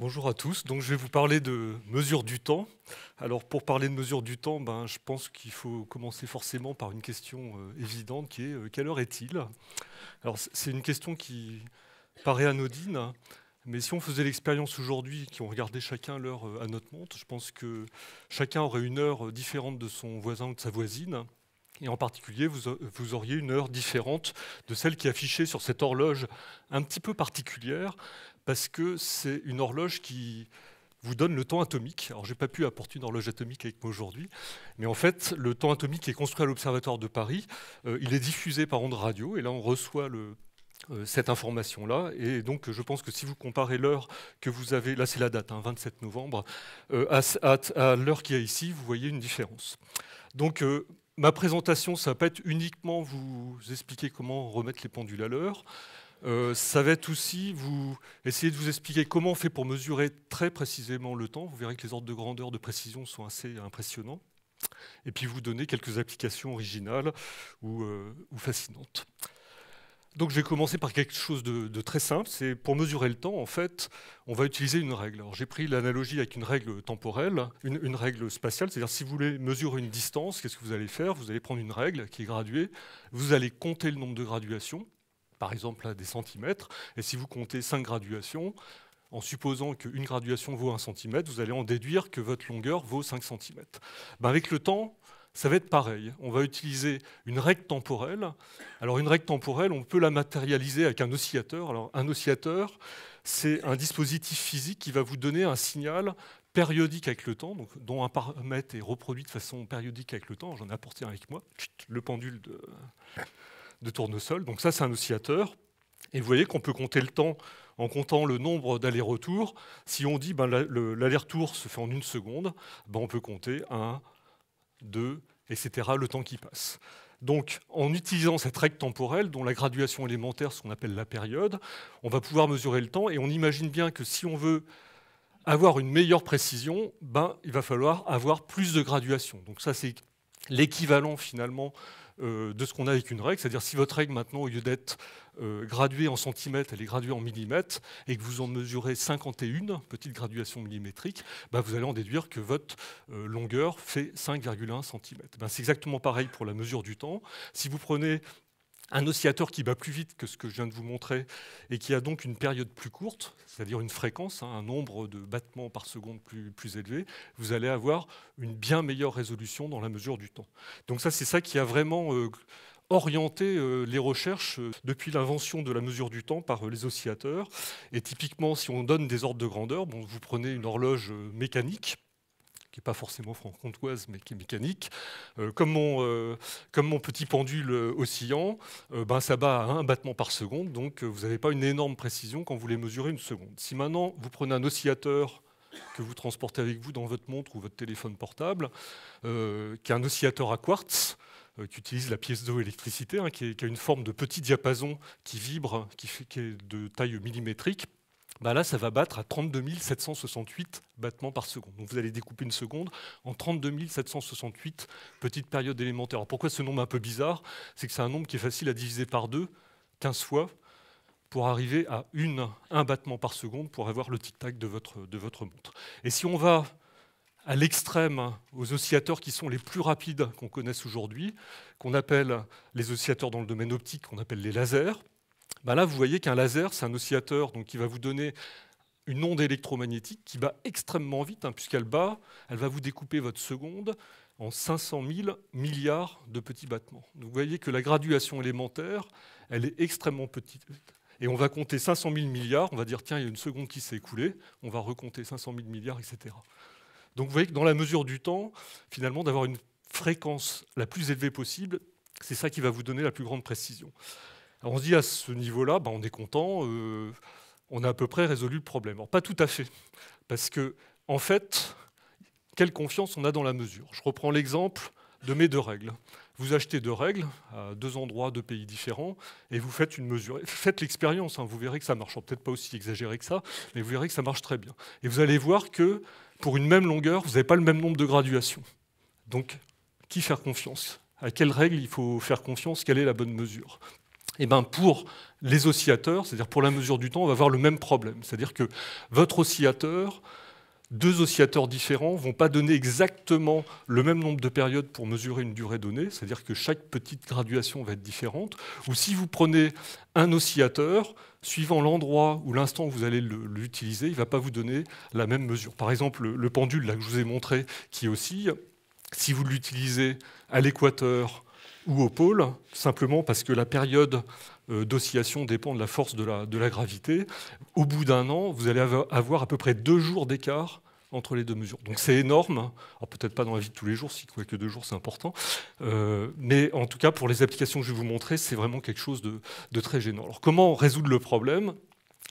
Bonjour à tous. Donc, je vais vous parler de mesure du temps. Alors, pour parler de mesure du temps, ben, je pense qu'il faut commencer forcément par une question euh, évidente qui est euh, quelle heure est-il Alors, c'est une question qui paraît anodine, mais si on faisait l'expérience aujourd'hui, qu'on regardait chacun l'heure euh, à notre montre, je pense que chacun aurait une heure différente de son voisin ou de sa voisine. Et en particulier, vous, vous auriez une heure différente de celle qui est affichée sur cette horloge un petit peu particulière, parce que c'est une horloge qui vous donne le temps atomique. Alors, n'ai pas pu apporter une horloge atomique avec moi aujourd'hui, mais en fait, le temps atomique est construit à l'Observatoire de Paris, euh, il est diffusé par ondes radio, et là, on reçoit euh, cette information-là. Et donc, je pense que si vous comparez l'heure que vous avez, là, c'est la date, 27 hein, novembre, euh, à, l'heure qu'il y a ici, vous voyez une différence. Donc, ma présentation, ça va pas être uniquement vous expliquer comment remettre les pendules à l'heure. Euh, ça va être aussi vous essayer de vous expliquer comment on fait pour mesurer très précisément le temps. Vous verrez que les ordres de grandeur de précision sont assez impressionnants. Et puis vous donner quelques applications originales ou, euh, fascinantes. Donc je vais commencer par quelque chose de, très simple. C'est pour mesurer le temps, en fait, on va utiliser une règle. Alors j'ai pris l'analogie avec une règle temporelle, une, une règle spatiale. C'est-à-dire si vous voulez mesurer une distance, qu'est-ce que vous allez faire Vous allez prendre une règle qui est graduée. Vous allez compter le nombre de graduations par exemple à des centimètres, et si vous comptez 5 graduations, en supposant qu'une graduation vaut 1 cm, vous allez en déduire que votre longueur vaut 5 cm. Ben, avec le temps, ça va être pareil. On va utiliser une règle temporelle. Alors une règle temporelle, on peut la matérialiser avec un oscillateur. Alors un oscillateur, c'est un dispositif physique qui va vous donner un signal périodique avec le temps, dont un paramètre est reproduit de façon périodique avec le temps. J'en ai apporté un avec moi, le pendule de, de tournesol. Donc ça, c'est un oscillateur. Et vous voyez qu'on peut compter le temps en comptant le nombre d'allers-retours. Si on dit ben, l'aller-retour se fait en une seconde, ben, on peut compter 1, 2, etc., le temps qui passe. Donc, en utilisant cette règle temporelle, dont la graduation élémentaire, ce qu'on appelle la période, on va pouvoir mesurer le temps et on imagine bien que si on veut avoir une meilleure précision, ben, il va falloir avoir plus de graduation. Donc ça, c'est l'équivalent finalement euh, de ce qu'on a avec une règle. C'est-à-dire si votre règle maintenant, au lieu d'être euh, graduée en centimètres, elle est graduée en millimètres, et que vous en mesurez 51, petite graduation millimétrique, bah, vous allez en déduire que votre euh, longueur fait 5,1 cm. Ben, c'est exactement pareil pour la mesure du temps. Si vous prenez un oscillateur qui bat plus vite que ce que je viens de vous montrer et qui a donc une période plus courte, c'est-à-dire une fréquence, hein, un nombre de battements par seconde plus, élevé, vous allez avoir une bien meilleure résolution dans la mesure du temps. Donc ça, c'est ça qui a vraiment euh, orienté euh, les recherches euh, depuis l'invention de la mesure du temps par les oscillateurs. Et typiquement, si on donne des ordres de grandeur, bon, vous prenez une horloge mécanique qui n'est pas forcément franc-comtoise, mais qui est mécanique, euh, euh, comme, mon, petit pendule oscillant, euh, ben, ça bat à un battement par seconde, donc vous n'avez pas une énorme précision quand vous les mesurez une seconde. Si maintenant vous prenez un oscillateur que vous transportez avec vous dans votre montre ou votre téléphone portable, qui est un oscillateur à quartz, qui utilise la pièce d'eau électricité, hein, qui, a une forme de petit diapason qui vibre, qui est de taille millimétrique, bah là, ça va battre à 32 768 battements par seconde. Donc vous allez découper une seconde en 32 768 petites périodes élémentaires. Alors pourquoi ce nombre un peu bizarre C'est que c'est un nombre qui est facile à diviser par deux, 15 fois, pour arriver à un battement par seconde pour avoir le tic-tac de votre, de votre montre. Et si on va à l'extrême aux oscillateurs qui sont les plus rapides qu'on connaisse aujourd'hui, qu'on appelle les oscillateurs dans le domaine optique, qu'on appelle les lasers, bah là, vous voyez qu'un laser, c'est un oscillateur donc, qui va vous donner une onde électromagnétique qui bat extrêmement vite, hein, puisqu'elle bat, elle va vous découper votre seconde en 500 000 milliards de petits battements. vous voyez que la graduation élémentaire, elle est extrêmement petite. Et on va compter 500 000 milliards, on va dire, tiens, il y a une seconde qui s'est écoulée, on va recompter 500 000 milliards, etc. Donc vous voyez que dans la mesure du temps, finalement, d'avoir une fréquence la plus élevée possible, c'est ça qui va vous donner la plus grande précision on se dit à ce niveau-là, ben, on est content, euh, on a à peu près résolu le problème. Alors, pas tout à fait, parce que en fait, quelle confiance on a dans la mesure Je reprends l'exemple de mes deux règles. Vous achetez deux règles à deux endroits, deux pays différents, et vous faites une mesure. Faites l'expérience, hein. vous verrez que ça marche. Peut-être pas aussi exagéré que ça, mais vous verrez que ça marche très bien. Et vous allez voir que pour une même longueur, vous n'avez pas le même nombre de graduations. Donc, qui faire confiance À quelle règle il faut faire confiance Quelle est la bonne mesure et eh ben pour les oscillateurs, c'est-à-dire pour la mesure du temps, on va avoir le même problème. C'est-à-dire que votre oscillateur, deux oscillateurs différents ne vont pas donner exactement le même nombre de périodes pour mesurer une durée donnée, c'est-à-dire que chaque petite graduation va être différente. Ou si vous prenez un oscillateur, suivant l'endroit ou l'instant où vous allez l'utiliser, il ne va pas vous donner la même mesure. Par exemple, le pendule là, que je vous ai montré qui oscille, si vous l'utilisez à l'équateur, ou au pôle, simplement parce que la période euh, d'oscillation dépend de la force de la, gravité. Au bout d'un an, vous allez avoir à peu près deux jours d'écart entre les deux mesures. Donc c'est énorme, peut-être pas dans la vie de tous les jours, si quoi que deux jours c'est important, euh, mais en tout cas pour les applications que je vais vous montrer, c'est vraiment quelque chose de, très gênant. Alors comment résoudre le problème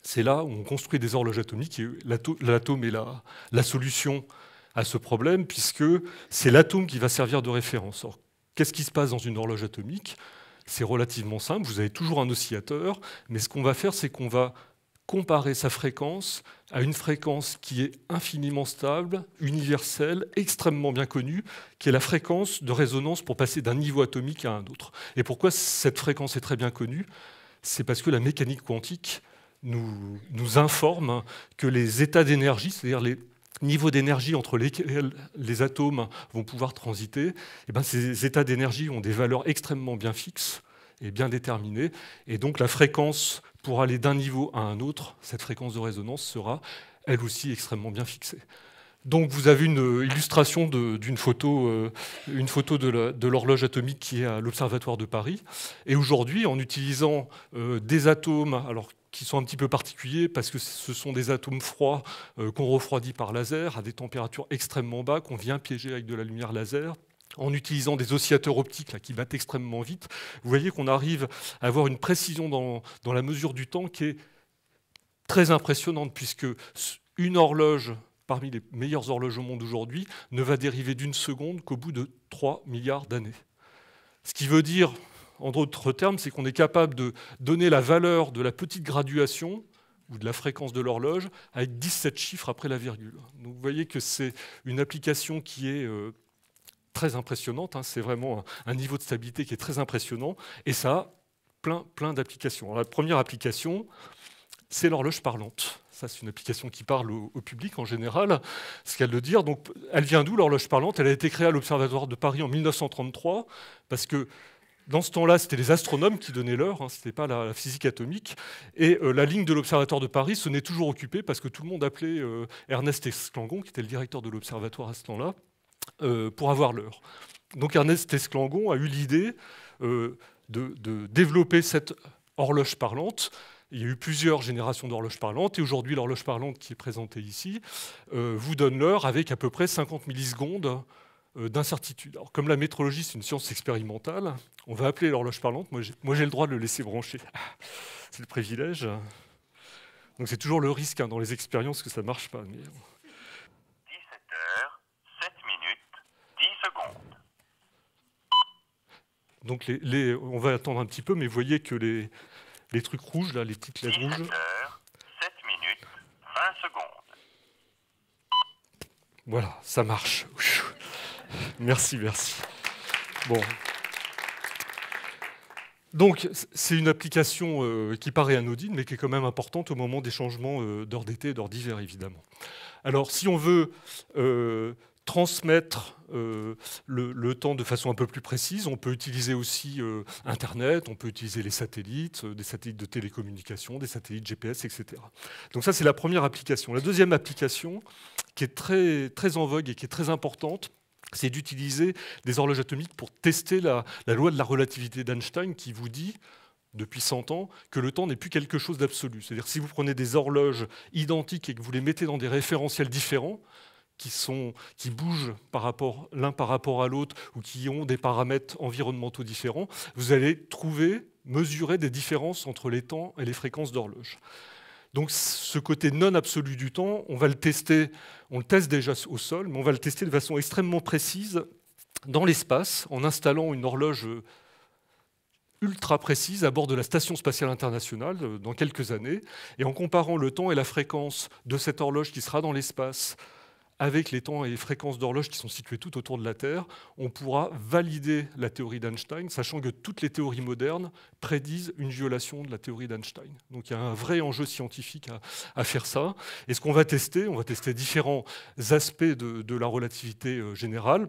C'est là où on construit des horloges atomiques, et l'atome est la, la, solution à ce problème, puisque c'est l'atome qui va servir de référence. Qu'est-ce qui se passe dans une horloge atomique C'est relativement simple, vous avez toujours un oscillateur, mais ce qu'on va faire, c'est qu'on va comparer sa fréquence à une fréquence qui est infiniment stable, universelle, extrêmement bien connue, qui est la fréquence de résonance pour passer d'un niveau atomique à un autre. Et pourquoi cette fréquence est très bien connue C'est parce que la mécanique quantique nous, informe que les états d'énergie, c'est-à-dire les niveau d'énergie entre lesquels les atomes vont pouvoir transiter, eh ben, ces états d'énergie ont des valeurs extrêmement bien fixes et bien déterminées. Et donc la fréquence pour aller d'un niveau à un autre, cette fréquence de résonance sera elle aussi extrêmement bien fixée. Donc vous avez une illustration d'une photo, euh, une photo de l'horloge atomique qui est à l'Observatoire de Paris. Et aujourd'hui, en utilisant euh, des atomes, alors qui sont un petit peu particuliers parce que ce sont des atomes froids euh, qu'on refroidit par laser à des températures extrêmement bas qu'on vient piéger avec de la lumière laser en utilisant des oscillateurs optiques là, qui battent extrêmement vite, vous voyez qu'on arrive à avoir une précision dans, dans, la mesure du temps qui est très impressionnante, puisque une horloge, parmi les meilleures horloges au monde aujourd'hui, ne va dériver d'une seconde qu'au bout de 3 milliards d'années. Ce qui veut dire, en d'autres termes, c'est qu'on est capable de donner la valeur de la petite graduation ou de la fréquence de l'horloge avec 17 chiffres après la virgule. vous voyez que c'est une application qui est euh, très impressionnante, hein. c'est vraiment un, niveau de stabilité qui est très impressionnant, et ça plein, plein d'applications. La première application, c'est l'horloge parlante. Ça, c'est une application qui parle au, public en général, ce qu'elle veut dire. Donc, elle vient d'où l'horloge parlante Elle a été créée à l'Observatoire de Paris en 1933 parce que dans ce temps-là, c'était les astronomes qui donnaient l'heure, hein, ce n'était pas la, physique atomique. Et euh, la ligne de l'Observatoire de Paris se n'est toujours occupée parce que tout le monde appelait euh, Ernest Esclangon, qui était le directeur de l'Observatoire à ce temps-là, euh, pour avoir l'heure. Donc Ernest Esclangon a eu l'idée de, développer cette horloge parlante il y a eu plusieurs générations d'horloges parlantes, et aujourd'hui l'horloge parlante qui est présentée ici vous donne l'heure avec à peu près 50 millisecondes euh, d'incertitude. Alors, comme la métrologie, c'est une science expérimentale, on va appeler l'horloge parlante. Moi, j'ai le droit de le laisser brancher. c'est le privilège. Donc, c'est toujours le risque hein, dans les expériences que ça ne marche pas. 17 h 7 minutes, 10 secondes. Donc, les, on va attendre un petit peu, mais vous voyez que les, les trucs rouges, là, les petites lettres rouges. 17 h 7 minutes, 20 secondes. Voilà, ça marche. Merci, merci. Bon. Donc, c'est une application euh, qui paraît anodine, mais qui est quand même importante au moment des changements euh, d'heure d'été et d'heure d'hiver, évidemment. Alors, si on veut euh, transmettre le, temps de façon un peu plus précise, on peut utiliser aussi Internet, on peut utiliser les satellites, des satellites de télécommunication, des satellites GPS, etc. Donc ça, c'est la première application. La deuxième application, qui est très, très en vogue et qui est très importante, c'est d'utiliser des horloges atomiques pour tester la, loi de la relativité d'Einstein qui vous dit depuis 100 ans que le temps n'est plus quelque chose d'absolu. C'est-à-dire si vous prenez des horloges identiques et que vous les mettez dans des référentiels différents, qui, sont, qui bougent l'un par rapport à l'autre ou qui ont des paramètres environnementaux différents, vous allez trouver, mesurer des différences entre les temps et les fréquences d'horloges. Donc ce côté non absolu du temps, on va le tester, on le teste déjà au sol, mais on va le tester de façon extrêmement précise dans l'espace en installant une horloge ultra précise à bord de la Station spatiale internationale euh, dans quelques années, et en comparant le temps et la fréquence de cette horloge qui sera dans l'espace avec les temps et les fréquences d'horloge qui sont situées tout autour de la Terre, on pourra valider la théorie d'Einstein, sachant que toutes les théories modernes prédisent une violation de la théorie d'Einstein. Donc il y a un vrai enjeu scientifique à, faire ça. Et ce qu'on va tester, on va tester différents aspects de la relativité euh, générale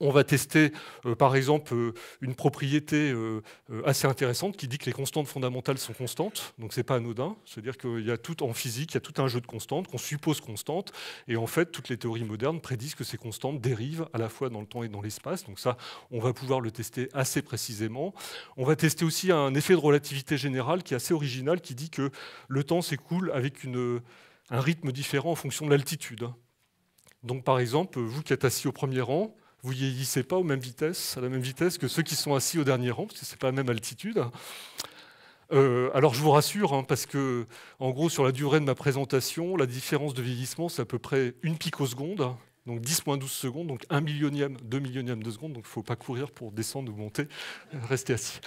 on va tester, euh, par exemple, euh, une propriété euh, assez intéressante qui dit que les constantes fondamentales sont constantes. Donc, ce n'est pas anodin. C'est-à-dire qu'il y a tout en physique, il y a tout un jeu de constantes qu'on suppose constantes. Et en fait, toutes les théories modernes prédisent que ces constantes dérivent à la fois dans le temps et dans l'espace. Donc, ça, on va pouvoir le tester assez précisément. On va tester aussi un effet de relativité générale qui est assez original, qui dit que le temps s'écoule avec un rythme différent en fonction de l'altitude. Donc, par exemple, vous qui êtes assis au premier rang, vous vieillissez pas aux mêmes vitesses, à la même vitesse que ceux qui sont assis au dernier rang, parce que ce n'est pas la même altitude. Euh, alors je vous rassure, hein, parce que en gros sur la durée de ma présentation, la différence de vieillissement c'est à peu près une picoseconde, donc 10-12 secondes, donc 1 millionième, 2 millionième de seconde, donc il ne faut pas courir pour descendre ou monter, euh, rester assis.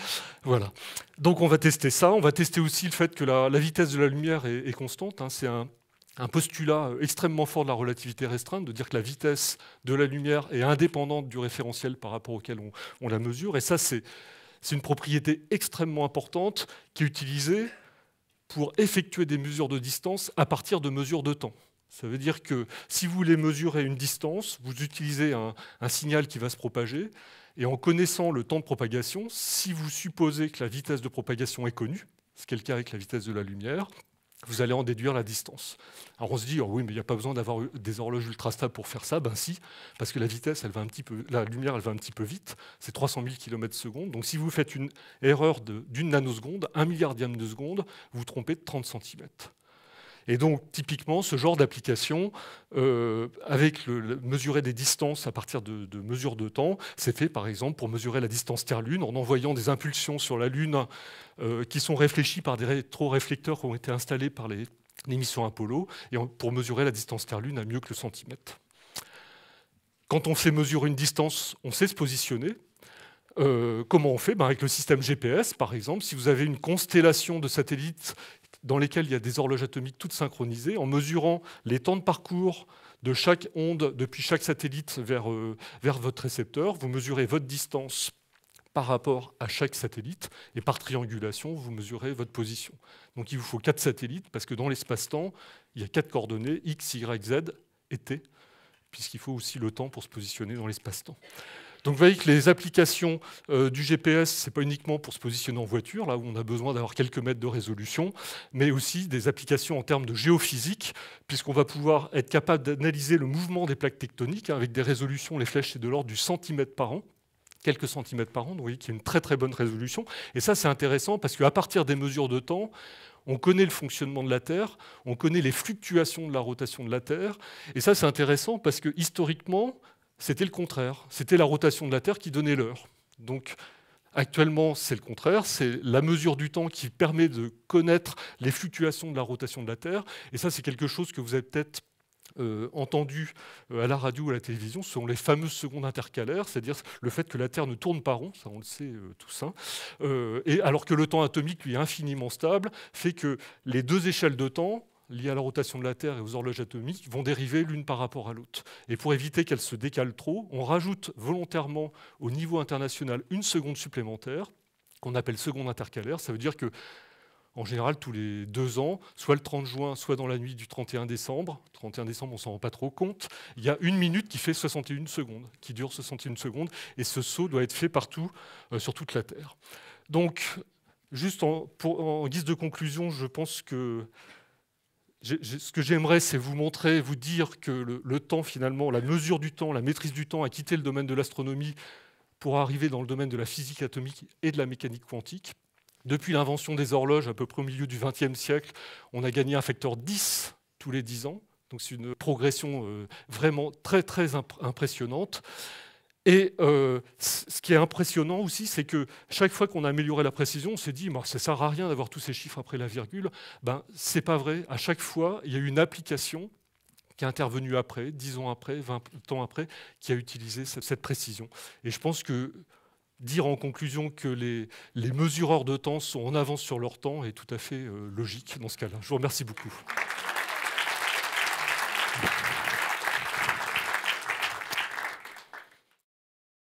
Voilà. Donc on va tester ça, on va tester aussi le fait que la, vitesse de la lumière est, constante, hein. c'est un un postulat extrêmement fort de la relativité restreinte, de dire que la vitesse de la lumière est indépendante du référentiel par rapport auquel on, la mesure. Et ça, c'est une propriété extrêmement importante qui est utilisée pour effectuer des mesures de distance à partir de mesures de temps. Ça veut dire que si vous voulez mesurer une distance, vous utilisez un, un signal qui va se propager, et en connaissant le temps de propagation, si vous supposez que la vitesse de propagation est connue, ce qui est le cas avec la vitesse de la lumière, vous allez en déduire la distance. Alors on se dit, oh oui, mais il n'y a pas besoin d'avoir des horloges ultra stables pour faire ça. Ben si, parce que la vitesse, elle va un petit la lumière, elle va un petit peu vite. C'est 300 000 km secondes. Donc si vous faites une erreur d'une nanoseconde, un milliardième de seconde, vous vous trompez de 30 cm. Et donc, typiquement, ce genre d'application, euh, avec le, mesurer des distances à partir de, mesures de temps, c'est fait par exemple pour mesurer la distance Terre-Lune en envoyant des impulsions sur la Lune euh, qui sont réfléchies par des rétro-réflecteurs qui ont été installés par les, missions Apollo, et pour mesurer la distance Terre-Lune à mieux que le centimètre. Quand on fait mesurer une distance, on sait se positionner. Euh, comment on fait ben, Avec le système GPS, par exemple, si vous avez une constellation de satellites dans lesquelles il y a des horloges atomiques toutes synchronisées, en mesurant les temps de parcours de chaque onde depuis chaque satellite vers, euh, vers votre récepteur. Vous mesurez votre distance par rapport à chaque satellite, et par triangulation, vous mesurez votre position. Donc il vous faut quatre satellites, parce que dans l'espace-temps, il y a quatre coordonnées, x, y, z et t, puisqu'il faut aussi le temps pour se positionner dans l'espace-temps. Donc vous voyez que les applications euh, du GPS, ce n'est pas uniquement pour se positionner en voiture, là où on a besoin d'avoir quelques mètres de résolution, mais aussi des applications en termes de géophysique, puisqu'on va pouvoir être capable d'analyser le mouvement des plaques tectoniques hein, avec des résolutions, les flèches, c'est de l'ordre du centimètre par an quelques centimètres par an, donc vous voyez qu'il y a une très très bonne résolution. Et ça, c'est intéressant parce qu'à partir des mesures de temps, on connaît le fonctionnement de la Terre, on connaît les fluctuations de la rotation de la Terre. Et ça, c'est intéressant parce que historiquement, c'était le contraire. C'était la rotation de la Terre qui donnait l'heure. Donc actuellement, c'est le contraire. C'est la mesure du temps qui permet de connaître les fluctuations de la rotation de la Terre. Et ça, c'est quelque chose que vous avez peut-être euh, entendu euh, à la radio ou à la télévision. Ce sont les fameuses secondes intercalaires, c'est-à-dire le fait que la Terre ne tourne pas rond, ça on le sait euh, tous. Hein. et alors que le temps atomique, lui, est infiniment stable, fait que les deux échelles de temps liées à la rotation de la Terre et aux horloges atomiques vont dériver l'une par rapport à l'autre. Et pour éviter qu'elles se décalent trop, on rajoute volontairement au niveau international une seconde supplémentaire, qu'on appelle seconde intercalaire. Ça veut dire que en général tous les deux ans, soit le 30 juin, soit dans la nuit du 31 décembre. 31 décembre, on s'en rend pas trop compte. Il y a une minute qui fait 61 secondes, qui dure 61 secondes, et ce saut doit être fait partout euh, sur toute la Terre. Donc, juste en guise de conclusion, je pense que ce que j'aimerais, c'est vous montrer, vous dire que le, temps, finalement, la mesure du temps, la maîtrise du temps a quitté le domaine de l'astronomie pour arriver dans le domaine de la physique atomique et de la mécanique quantique. Depuis l'invention des horloges, à peu près au milieu du XXe siècle, on a gagné un facteur 10 tous les 10 ans. Donc c'est une progression euh, vraiment très très impressionnante. Et euh, ce qui est impressionnant aussi, c'est que chaque fois qu'on a amélioré la précision, on s'est dit, ça ne sert à rien d'avoir tous ces chiffres après la virgule. Ben, n'est pas vrai. À chaque fois, il y a eu une application qui est intervenue après, 10 ans après, 20 ans après, qui a utilisé cette précision. Et je pense que dire en conclusion que les mesureurs de temps sont en avance sur leur temps est tout à fait euh, logique dans ce cas-là. Je vous remercie beaucoup.